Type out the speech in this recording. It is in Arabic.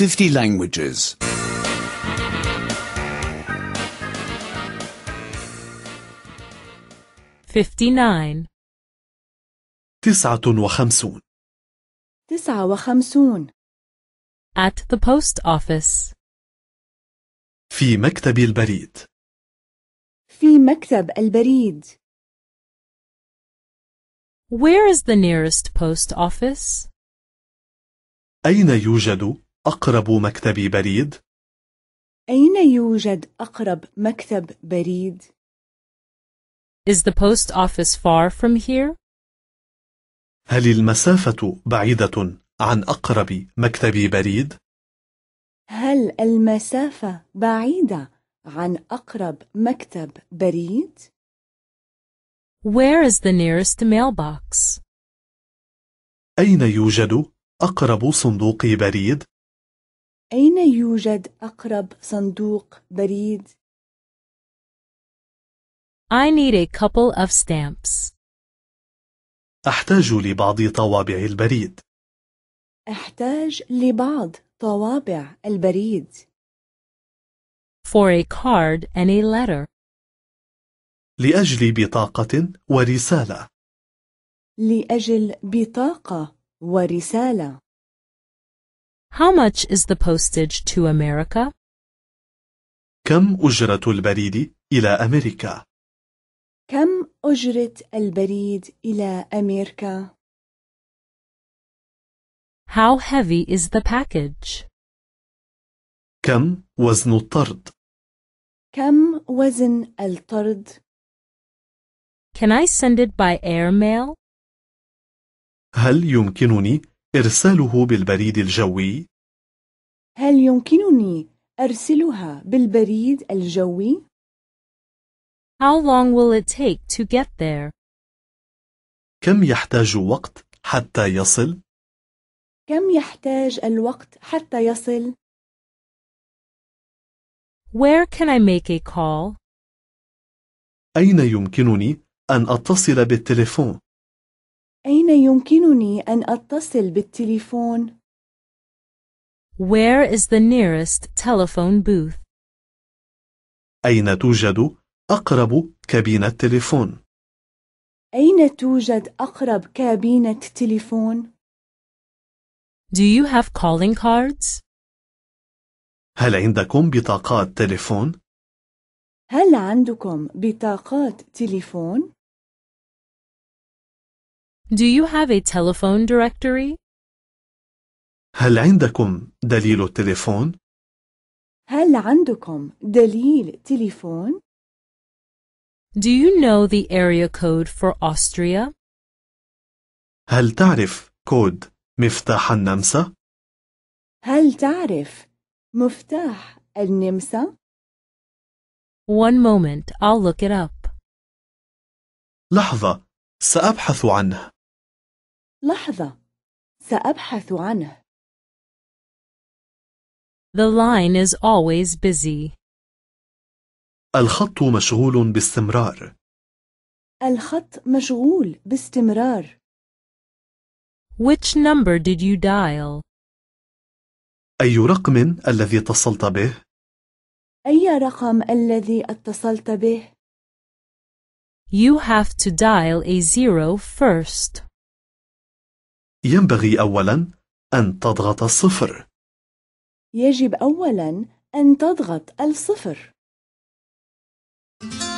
50 languages. 59 59 At the post office. في مكتب البريد. في مكتب البريد. Where is the nearest post office? أين يوجد أقرب مكتب بريد؟ أين يوجد أقرب مكتب بريد؟ Is the post office far from here? هل المسافة بعيدة عن أقرب مكتب بريد؟ هل المسافة بعيدة عن أقرب مكتب بريد؟ Where is the nearest mailbox? أين يوجد أقرب صندوق بريد؟ أين يوجد أقرب صندوق بريد؟ I need a couple of stamps. أحتاج لبعض طوابع البريد. أحتاج لبعض طوابع البريد. For a card and a letter. لأجل بطاقة ورسالة. لأجل بطاقة ورسالة. How much is the postage to America? كم أجرة البريد إلى أمريكا؟ كم أجرة البريد إلى أمريكا؟ How heavy is the package? كم وزن الطرد؟ كم وزن الطرد؟ Can I send it by airmail? هل يمكنني إرساله بالبريد الجوي؟ هل يمكنني أرسلها بالبريد الجوي؟ How long will it take to get there? كم يحتاج وقت حتى يصل؟ كم يحتاج الوقت حتى يصل؟ Where can I make a call? أين يمكنني أن أتصل بالتليفون؟ أين يمكنني أن أتصل بالتليفون؟ Where is the nearest telephone booth? أين توجد أقرب كابينة تليفون؟ أين توجد أقرب كابينة تليفون؟ Do you have calling cards? هل عندكم بطاقات تليفون؟ هل عندكم بطاقات تليفون؟ Do you have a telephone directory? هل عندكم دليل التليفون؟ هل عندكم دليل تليفون؟ Do you know the area code for Austria? هل تعرف كود مفتاح النمسا؟ هل تعرف مفتاح النمسا؟ One moment, I'll look it up. لحظة، سأبحث عنه. لحظة سأبحث عنه The line is always busy. الخط مشغول باستمرار. الخط مشغول باستمرار. Which number did you dial? أي رقم الذي اتصلت به؟ أي رقم الذي اتصلت به؟ You have to dial a zero first. ينبغي أولا أن تضغط الصفر يجب أولا أن تضغط الصفر Thank you.